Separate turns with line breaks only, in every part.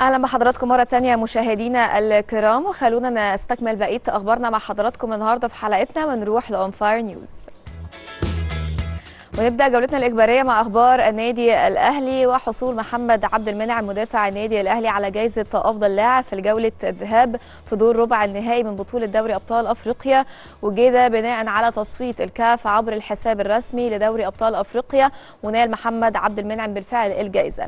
اهلا بحضراتكم مره ثانيه مشاهدينا الكرام وخلونا نستكمل بقيه اخبارنا مع حضراتكم النهارده في حلقتنا ونروح لأون فاير نيوز ونبدا جولتنا الاخباريه مع اخبار النادي الاهلي وحصول محمد عبد المنعم مدافع النادي الاهلي على جائزه افضل لاعب في جوله الذهاب في دور ربع النهائي من بطوله دوري ابطال افريقيا وجيده بناء على تصويت الكاف عبر الحساب الرسمي لدوري ابطال افريقيا ونال محمد عبد المنعم بالفعل الجائزه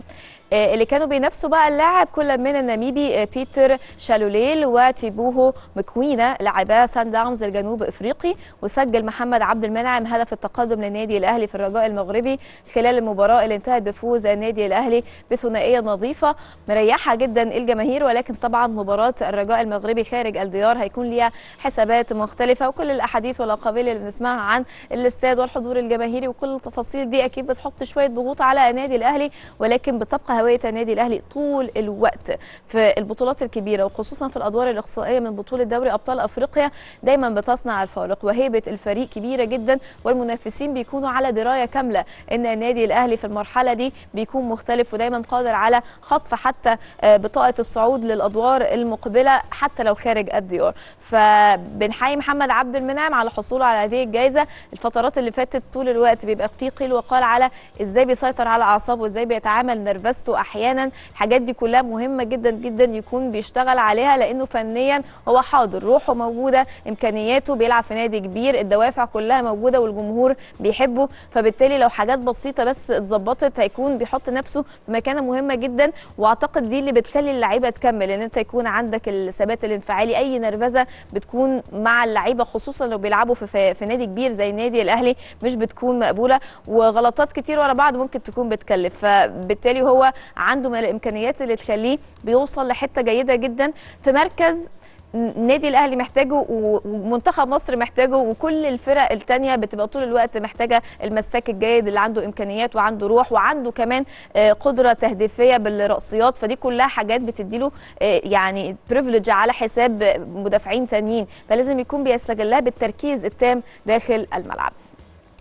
آه، اللي كانوا بينافسوا بقى اللاعب كل من الناميبي آه، بيتر شالوليل وتيبوهو مكوينا لاعبا سان داونز الجنوب افريقي وسجل محمد عبد المنعم هدف التقدم للنادي الاهلي في الرجاء المغربي خلال المباراه اللي انتهت بفوز النادي الاهلي بثنائيه نظيفه مريحه جدا الجماهير ولكن طبعا مباراه الرجاء المغربي خارج الديار هيكون ليها حسابات مختلفه وكل الاحاديث والاقاويل اللي بنسمعها عن الاستاد والحضور الجماهيري وكل التفاصيل دي اكيد بتحط شويه ضغوط على النادي الاهلي ولكن بتبقى هويه النادي الاهلي طول الوقت في البطولات الكبيره وخصوصا في الادوار الاقصائيه من بطوله دوري ابطال افريقيا دايما بتصنع الفارق وهيبه الفريق كبيره جدا والمنافسين بيكونوا على درايه كامله ان النادي الاهلي في المرحله دي بيكون مختلف ودايما قادر على خطف حتى آه، بطاقه الصعود للادوار المقبله حتى لو خارج الديار فبنحيي محمد عبد المنعم على حصوله على هذه الجائزه الفترات اللي فاتت طول الوقت بيبقى في قيل وقال على ازاي بيسيطر على اعصابه وازاي بيتعامل نرفزته احيانا الحاجات دي كلها مهمه جدا جدا يكون بيشتغل عليها لانه فنيا هو حاضر روحه موجوده امكانياته بيلعب في نادي كبير الدوافع كلها موجوده والجمهور بيحبه فبالتالي لو حاجات بسيطه بس اتظبطت هيكون بيحط نفسه في مكانه مهمه جدا واعتقد دي اللي بتخلي اللعيبه تكمل ان انت يكون عندك الثبات الانفعالي اي نرفزه بتكون مع اللعيبه خصوصا لو بيلعبوا في في نادي كبير زي النادي الاهلي مش بتكون مقبوله وغلطات كتير ورا بعض ممكن تكون بتكلف فبالتالي هو عنده الامكانيات اللي تخليه بيوصل لحته جيده جدا في مركز النادي الاهلي محتاجه ومنتخب مصر محتاجه وكل الفرق الثانيه بتبقى طول الوقت محتاجه المساك الجيد اللي عنده امكانيات وعنده روح وعنده كمان آه، قدره تهديفيه بالرأسيات فدي كلها حاجات بتدي له آه، يعني بريفليج على حساب مدافعين ثانيين فلازم يكون بيستغلها بالتركيز التام داخل الملعب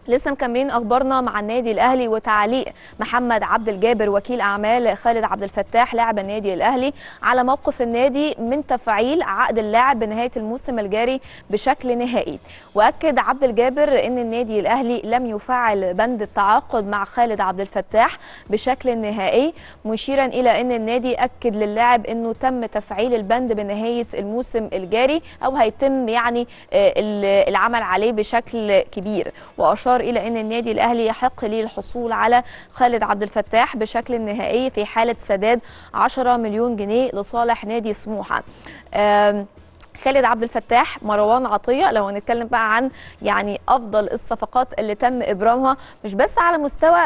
لسه مكملين اخبارنا مع النادي الاهلي وتعليق محمد عبد الجابر وكيل اعمال خالد عبد الفتاح لاعب النادي الاهلي على موقف النادي من تفعيل عقد اللاعب بنهايه الموسم الجاري بشكل نهائي واكد عبد الجابر ان النادي الاهلي لم يفعل بند التعاقد مع خالد عبد الفتاح بشكل نهائي مشيرا الى ان النادي اكد للاعب انه تم تفعيل البند بنهايه الموسم الجاري او هيتم يعني آه، العمل عليه بشكل كبير واشار اشار الى ان النادي الاهلي يحق له الحصول على خالد عبد الفتاح بشكل نهائي في حاله سداد 10 مليون جنيه لصالح نادي سموحه خالد عبد الفتاح مروان عطيه لو هنتكلم بقى عن يعني افضل الصفقات اللي تم ابرامها مش بس على مستوى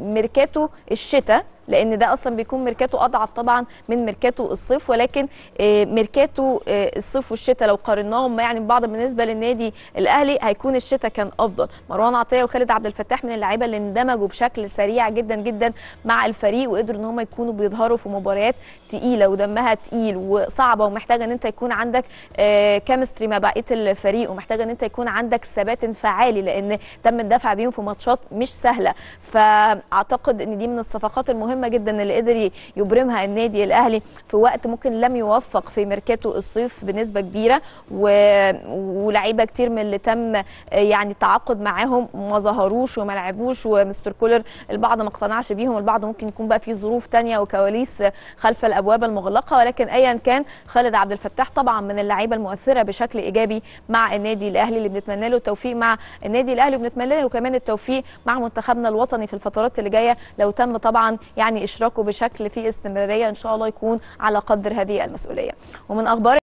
ميركاتو الشتاء لان ده اصلا بيكون ميركاتو اضعف طبعا من ميركاتو الصيف ولكن آه، ميركاتو آه، الصيف والشتاء لو قارناهم يعني ببعض بالنسبه للنادي الاهلي هيكون الشتاء كان افضل مروان عطيه وخالد عبد الفتاح من اللعيبه اللي اندمجوا بشكل سريع جدا جدا مع الفريق وقدروا ان هم يكونوا بيظهروا في مباريات تقيله ودمها تقيل وصعبه ومحتاجه ان انت يكون عندك كيمستري آه، مع بقيه الفريق ومحتاجه ان انت يكون عندك ثبات انفعالي لان تم الدفع بيهم في ماتشات مش سهله فاعتقد ان دي من الصفقات المهمه مهمه جدا اللي قدر يبرمها النادي الاهلي في وقت ممكن لم يوفق في ميركاتو الصيف بنسبه كبيره و... ولعيبه كتير من اللي تم آه، يعني التعاقد معاهم ما ظهروش وما لعبوش ومستر كولر البعض ما اقتنعش بيهم البعض ممكن يكون بقى في ظروف ثانيه وكواليس آه، خلف الابواب المغلقه ولكن ايا كان خالد عبد الفتاح طبعا من اللعيبه المؤثره بشكل ايجابي مع النادي الاهلي اللي بنتمنى له التوفيق مع النادي الاهلي وبنتمنى له كمان التوفيق مع منتخبنا الوطني في الفترات اللي جايه لو تم طبعا يعني اشراكه بشكل فيه استمراريه ان شاء الله يكون على قدر هذه المسؤوليه ومن اخبار